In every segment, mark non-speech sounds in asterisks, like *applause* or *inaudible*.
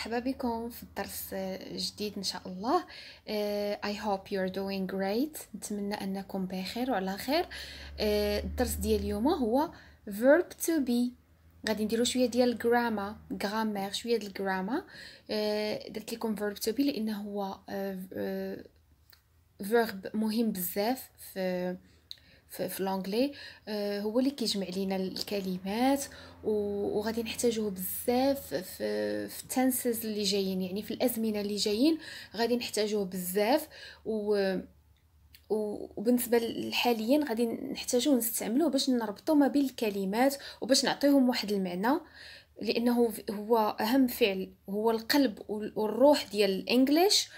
مرحبا بكم في الدرس الجديد ان شاء الله اي هوب يو ار دوينغ جريت نتمنى انكم بخير وعلى خير آه، الدرس ديال اليوم هو فيرب تو بي غادي نديرو شويه ديال الجراما غرامير شويه ديال الجراما آه، درت لكم فيرب تو بي لانه هو فيرب آه، مهم بزاف في في لونغلي euh, هو اللي كيجمع لينا الكلمات وغادي نحتاجوه بزاف في التنسز اللي جايين يعني في الازمنه اللي جايين غادي نحتاجوه بزاف و وبالنسبه حاليا غادي نحتاجو نستعملوه باش نربطو ما بين الكلمات وباش نعطيهم واحد المعنى لانه هو اهم فعل هو القلب والروح ديال الانجليش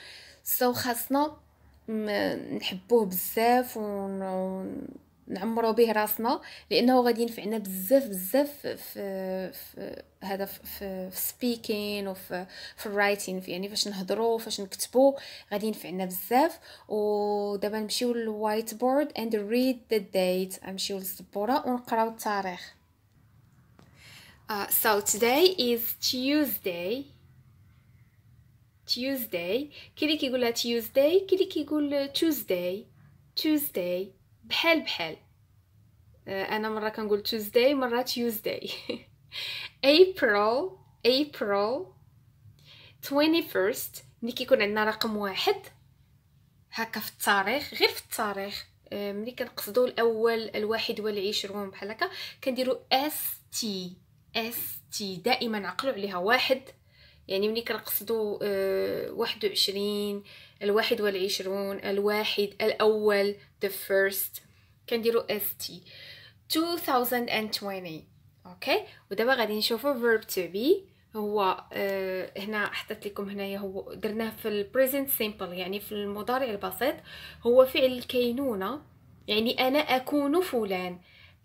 سو so خاصنا نحبوه بزاف ونعمرو به راسنا لانه غادي ينفعنا بزاف بزاف في, هذا في سبيكين وفي في الرايتين يعني فاش نهضروا فاش نكتبوا غادي ينفعنا بزاف ودابا نمشيو للوايت بورد اند ريد ذا ديت نمشيو للسبوره ونقراو التاريخ uh, so today is Tuesday تيوزداي كيلي كيقولها تيوزداي كيلي كيقول تيوزداي تيوزداي بحال بحال آه، انا مره كنقول تيوزداي مره تيوزداي ابريل ابريل 21st ملي كيكون عندنا رقم واحد هكا في التاريخ غير في التاريخ آه، ملي كنقصدو الاول الواحد والعشرون بحال هكا كنديرو اس تي اس تي دائما عقلوا عليها واحد يعني ملي كنقصدو آه، واحد وعشرين الواحد والعشرون الواحد الأول the first كنديرو st 2020 اوكي ودابا غادي نشوفو verb to be هو أه هنا حطيت لكم هنايا هو درناه في البريزنت سيمبل يعني في المضارع البسيط هو فعل الكينونه يعني انا اكون فلان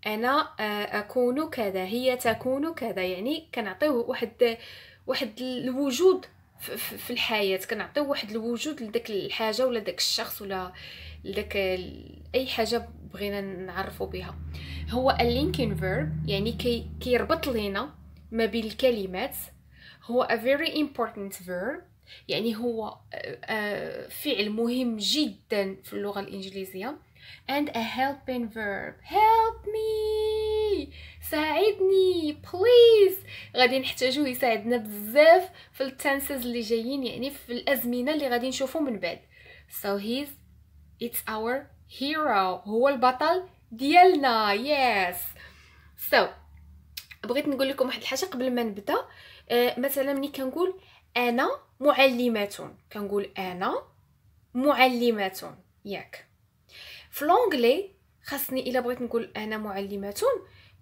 انا آه، اكون كذا هي تكون كذا يعني كنعطيوه واحد واحد الوجود في الحياه كنعطيو واحد الوجود لداك الحاجه ولا داك الشخص ولا لداك اي حاجه بغينا نعرفوا بها هو اللينكين فيرب يعني كي كيربط لينا ما بين الكلمات هو a very important verb يعني هو آه، آه، فعل مهم جدا في اللغه الانجليزيه and a helping verb help me ساعدني بليز غادي نحتاجو يساعدنا بزاف في التنسز اللي جايين يعني في الازمنه اللي غادي نشوفو من بعد so he's it's our hero هو البطل ديالنا yes. so بغيت نقول لكم واحد الحاجه قبل ما نبدا آه مثلا ملي كنقول انا معلمه كنقول انا معلمه ياك في لونغلي خاصني الا بغيت نقول انا معلمه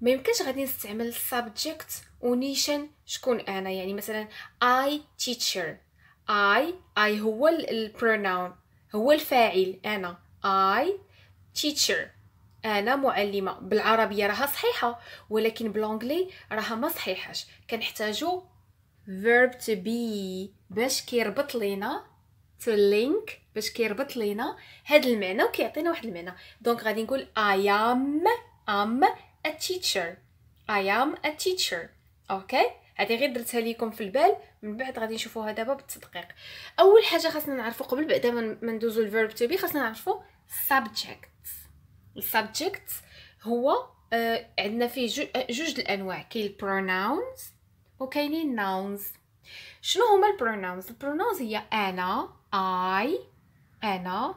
ما يمكنش غادي نستعمل subject ونيشن شكون انا يعني مثلا I teacher I I هو البرناون هو الفاعل انا I teacher انا معلمه بالعربيه راها صحيحه ولكن بالانجلي راها ما صحيحاش كنحتاجو verb to be باش كيربط لينا to link باش كيربط لينا هذا المعنى وكيعطينا واحد المعنى دونك غادي نقول I am am a teacher I am a teacher اوكي هذه غير درتها ليكم في البال من بعد غادي نشوفوها دابا بالتدقيق اول حاجه خاصنا نعرفو قبل بعدا ما ندوزو للفيرب تو بي خاصنا نعرفو subject السبجكت هو آه عندنا فيه جو آه، جوج الانواع كاين البروناونز وكاينين ناونز شنو هما البروناونز البروناونز هي انا اي انا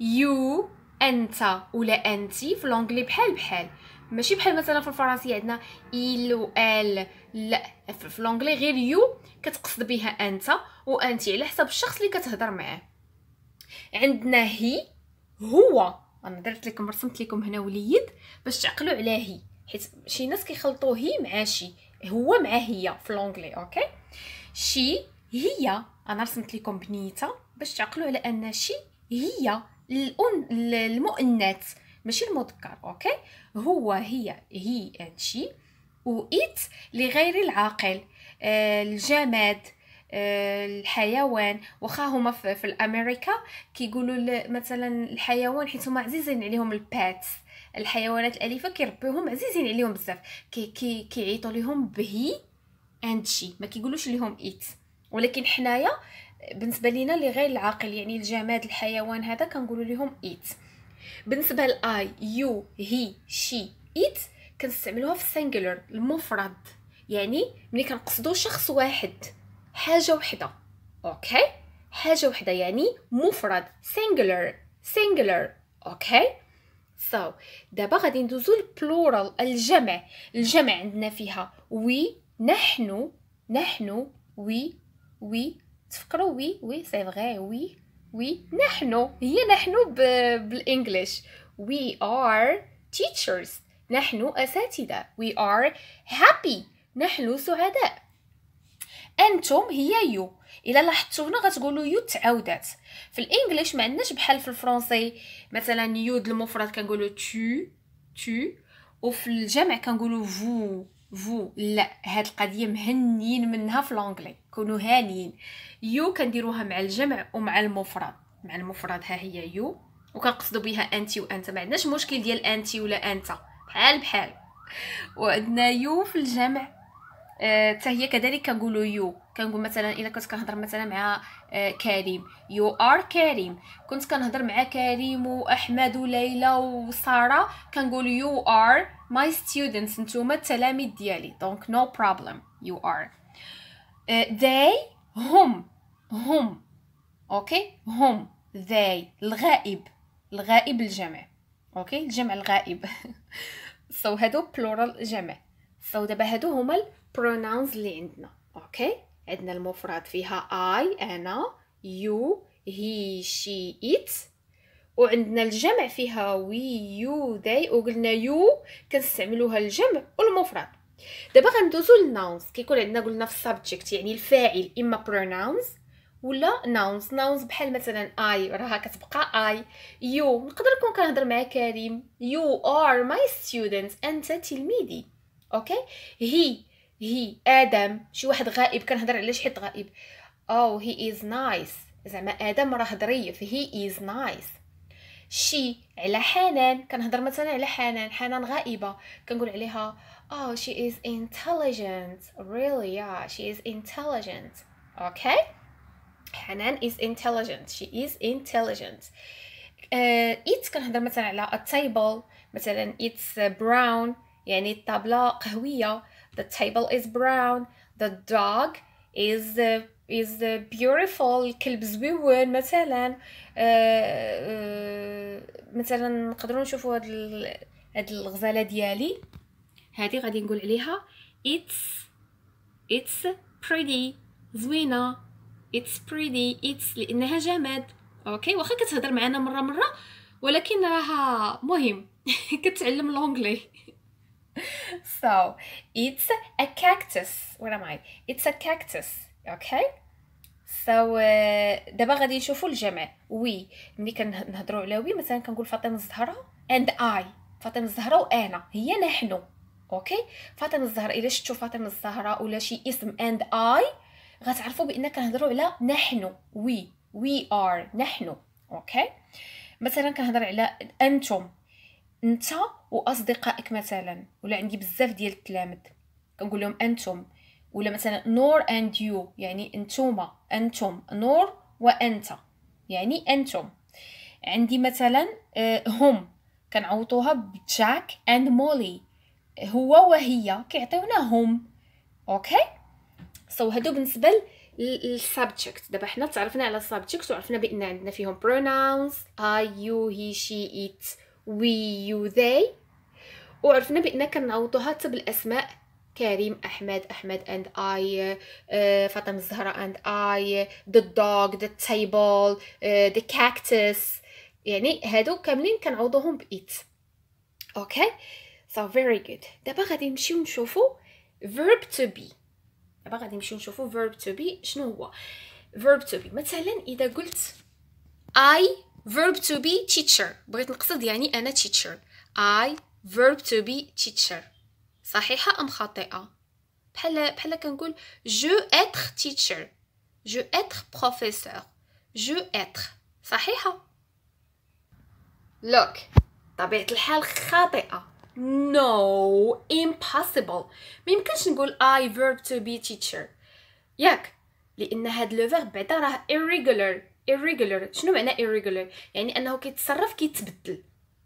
يو انت ولا انتي في الانجلي بحال بحال ماشي بحال مثلا في الفرنسيه عندنا ايل و ال لا في لونجلي غير يو كتقصد بها انت وانتي على حسب الشخص اللي كتهضر معاه عندنا هي هو انا درت لكم رسمت لكم هنا وليد باش تعقلوا على هي حيت شي ناس كيخلطوا هي مع شي هو مع هي في لونجلي اوكي شي هي انا رسمت لكم بنيته باش تعقلوا على ان شي هي الأن... المؤنث ماشي المذكر اوكي هو هي هي اند شي و ات لغير العاقل آه، الجماد آه، الحيوان واخا هما في, الامريكا كيقولوا مثلا الحيوان حيت هما عزيزين عليهم الباتس الحيوانات الاليفه كيربيوهم عزيزين عليهم بزاف كي كيعيطوا كي ليهم بهي اند شي ما كيقولوش ليهم ات ولكن حنايا بالنسبه لينا اللي غير العاقل يعني الجماد الحيوان هذا كنقولوا لهم ايت بالنسبه لاي يو هي شي ات كنستعملوها في السنجولر المفرد يعني ملي كنقصدو شخص واحد حاجه وحده اوكي حاجه وحده يعني مفرد سنجولر سنجولر اوكي سو so, دابا غادي ندوزو للبلورال الجمع الجمع عندنا فيها وي نحن نحن وي وي تفكروا وي وي سي فغي وي وي نحن هي نحن بالانجلش وي ار تيتشرز نحن أساتذة وي ار هابي نحن سعداء أنتم هي يو إلا لاحظتوا هنا غتقولوا يو تعاودات في الإنجليش ما عندناش بحال في الفرنسي مثلا يو د المفرد كنقولوا تو تو وفي الجمع كنقولوا فو فو لا هاد القضية مهنيين منها في الانجلي كونوا هانيين يو كنديروها مع الجمع ومع المفرد مع المفرد ها هي يو وكنقصدوا بها انت وانت ما عندناش مشكل ديال انت ولا انت بحال بحال وعندنا يو في الجمع حتى آه، هي كذلك كنقولوا يو كنقول مثلا الا كنت كنهضر مثلا مع آه، كريم يو ار كريم كنت كنهضر مع كريم واحمد وليلى وساره كنقول يو ار ماي ستودنتس نتوما التلاميذ ديالي دونك نو بروبليم يو ار Uh, they هم هم اوكي هم they الغائب الغائب الجمع اوكي الجمع الغائب سو *laughs* so, هادو بلورال جمع سو so, دابا هادو هما البروناونز اللي عندنا اوكي عندنا المفرد فيها اي انا يو هي شي ات وعندنا الجمع فيها وي يو ذي وقلنا يو كنستعملوها الجمع والمفرد دابا غندوزو للناونز كيكون عندنا قلنا في السابجكت يعني الفاعل اما بروناونز ولا ناونز ناونز بحال مثلا اي راها كتبقى اي يو نقدر نكون كنهضر مع كريم يو ار ماي ستودنت انت تلميذي اوكي هي هي ادم شي واحد غائب كنهضر على شي حد غائب او هي از نايس زعما ادم راه ظريف هي از نايس شي على حنان كنهضر مثلا على حنان حنان غائبه كنقول عليها Oh, she is intelligent. Really, yeah, she is intelligent. Okay? حنان is intelligent. She is intelligent. Uh, كنهضر مثلا على a table مثلا it's uh, brown يعني الطابلة قهوية. The table is brown. The dog is uh, is uh, beautiful الكلب زويون مثلا uh, uh, مثلا نقدروا نشوفوا هاد هاد ديالي هذه غادي نقول عليها it's it's pretty زوينه it's pretty it's لانها جماد اوكي واخا كتهضر معنا مره مره ولكن راها مهم *laughs* كتعلم لونغلي so it's a cactus where am I it's a cactus okay so uh, دابا غادي نشوفوا الجمع وي ملي كنهضروا على وي مثلا كنقول فاطمه الزهراء and I فاطمه الزهراء وانا هي نحن اوكي فاطمه الزهراء الا شفتوا فاطمه الزهراء ولا شي اسم اند اي غتعرفوا بان كنهضروا على نحن وي وي ار نحن اوكي مثلا كنهضر على انتم انت واصدقائك مثلا ولا عندي بزاف ديال التلامذ كنقول لهم انتم ولا مثلا نور اند يو يعني انتوما انتم نور وانت يعني انتم عندي مثلا آه، هم كنعوضوها بجاك اند مولي هو وهي كيعطيونا هم اوكي سو so, هادو بالنسبه للسبجكت دابا حنا تعرفنا على السبجكت وعرفنا بان عندنا فيهم pronouns اي يو هي شي ات وي يو ذي وعرفنا بان كنعوضوها حتى بالاسماء كريم احمد احمد اند اي آه، فاطمه الزهراء اند اي ذا دوغ ذا تيبل ذا كاكتس يعني هادو كاملين كنعوضوهم بايت اوكي okay. so very good دابا غادي نمشيو نشوفو verb to be دابا غادي نمشيو نشوفو verb to be شنو هو verb to be مثلا اذا قلت i verb to be teacher بغيت نقصد يعني انا teacher i verb to be teacher صحيحه ام خاطئه بحال بحال كنقول جو اتر تيتشر جو اتر بروفيسور جو اتر صحيحه لوك طبيعه الحال خاطئه No, impossible. ما يمكنش نقول I verb to be teacher. ياك لأن هاد لو فيرب بعدا راه irregular. irregular شنو معنى irregular؟ يعني أنه كيتصرف كيتبدل.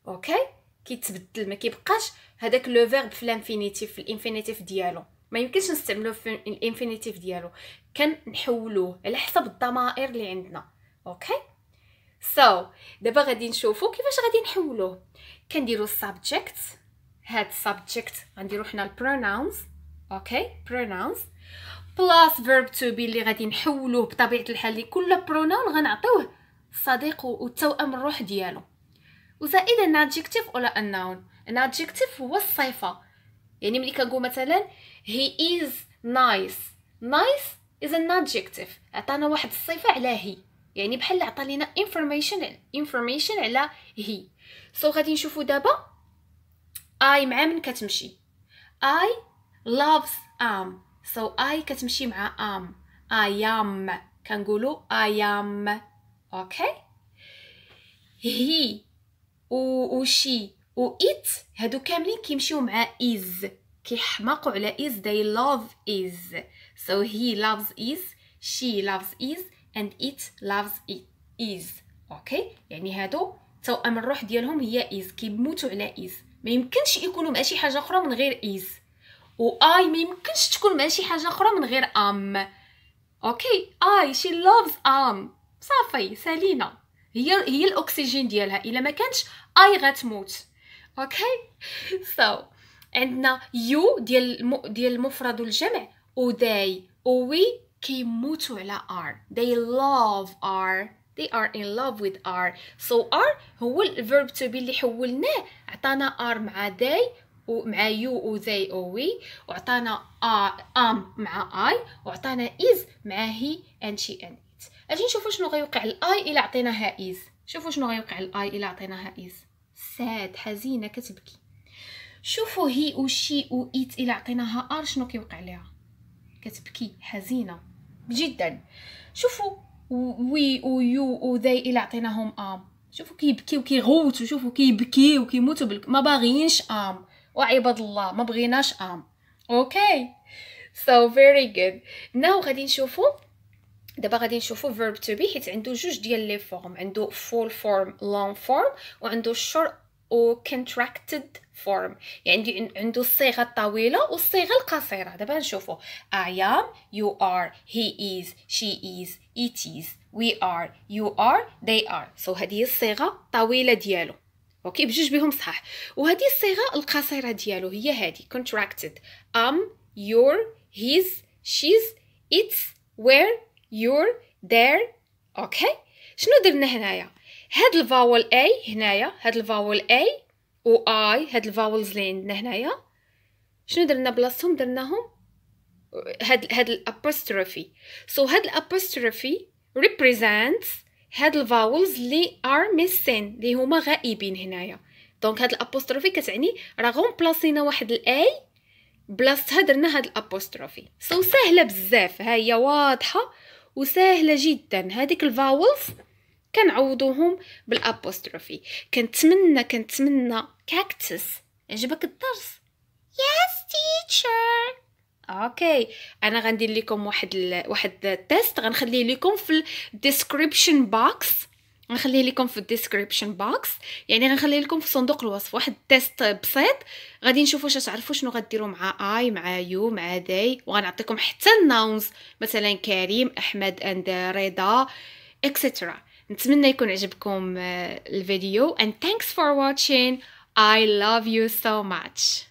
أوكي؟ okay? كيتبدل ما كيبقاش هذاك لو فيرب في الانفينيتيف في الانفينيتيف ديالو. ما يمكنش نستعملو في الانفينيتيف ديالو. كنحولوه على حسب الضمائر اللي عندنا. أوكي؟ سو so, دابا غادي نشوفو كيفاش غادي نحولوه. كنديرو subject هاد subject غنديرو حنا pronouns اوكي pronouns بلاس verb to be اللي غادي نحولوه بطبيعه الحال لكل pronoun غنعطيوه الصديق والتوأم الروح ديالو وزائد ان adjective ولا ان noun ان adjective هو الصفه يعني ملي كنقول مثلا هي از نايس نايس از ان adjective عطانا واحد الصفه على هي يعني بحال عطى لينا information information على هي سو so غادي نشوفو دابا I مع من كتمشي I loves am so I كتمشي مع am I am كنقولوا I am اوكي okay? هي و شي و it هادو كاملين كيمشيو مع is كيحماقوا على is they love is so he loves is she loves is and it loves از is اوكي okay? يعني هادو توأم الروح ديالهم هي is كيموتوا على is ما يمكنش يكونوا مع شي حاجه اخرى من غير از و اي ما يمكنش تكون مع شي حاجه اخرى من غير ام اوكي اي شي لوفز ام صافي سالينا هي هي الاكسجين ديالها الا ما كانش اي غتموت اوكي سو *laughs* عندنا يو ديال ديال المفرد والجمع و they و كيموتوا على ار they love ار they are in love with R so R هو الverb to be اللي حولناه عطانا R مع they ومع you و they و we وعطانا am مع I وعطانا is مع he and she and it اجي نشوفوا شنو غيوقع ال I الا عطيناها is شوفوا شنو غيوقع ال I الا عطيناها is sad حزينه كتبكي شوفوا هي و و it إلا عطيناها R شنو كيوقع لها كتبكي حزينة جدا شوفوا وي ويو ذي الى عطيناهم ام شوفوا كيبكيو كيغوتوا شوفوا كيبكيو كيموتوا بالك ما باغيينش ام وعباد الله ما بغيناش ام اوكي سو فيري جود ناو غادي نشوفوا دابا غادي نشوفوا فيرب تو بي حيت عنده جوج ديال لي فورم عنده فول فورم لونغ فورم وعنده شورت و contracted form يعني عنده الصيغه الطويله والصيغه القصيره دابا نشوفوا I am you are he is she is it is we are you are they are سو so هذه الصيغه الطويله ديالو اوكي بجوج بهم صحاح وهذه الصيغه القصيره ديالو هي هذه contracted am your his she's it's where your there اوكي شنو درنا هنايا هاد الفاول اي هنايا هاد الفاول اي و اي هاد الفاولز اللي عندنا هنايا شنو درنا بلاصتهم درناهم هاد هاد الابوستروفي سو so هاد الابوستروفي represents هاد الفاولز اللي ار ميسين اللي هما غائبين هنايا دونك هاد الابوستروفي كتعني رغم بلاصينا واحد الاي بلاصتها درنا هاد الابوستروفي سو so سهله بزاف ها هي واضحه وسهله جدا هذيك الفاولز كنعوضوهم بالابوستروفي كنتمنى كنتمنى كاكتس عجبك الدرس يس تيتشر اوكي انا غندير لكم واحد ال... واحد التيست غنخليه لكم في الديسكريبشن بوكس غنخليه لكم في الديسكريبشن بوكس يعني غنخليه لكم في صندوق الوصف واحد تيست بسيط غادي نشوفوا واش تعرفوا شنو غديروا مع اي مع يو مع داي وغنعطيكم حتى الناونز مثلا كريم احمد اند رضا اكسترا نتمنى يكون عجبكم الفيديو and thanks for watching I love you so much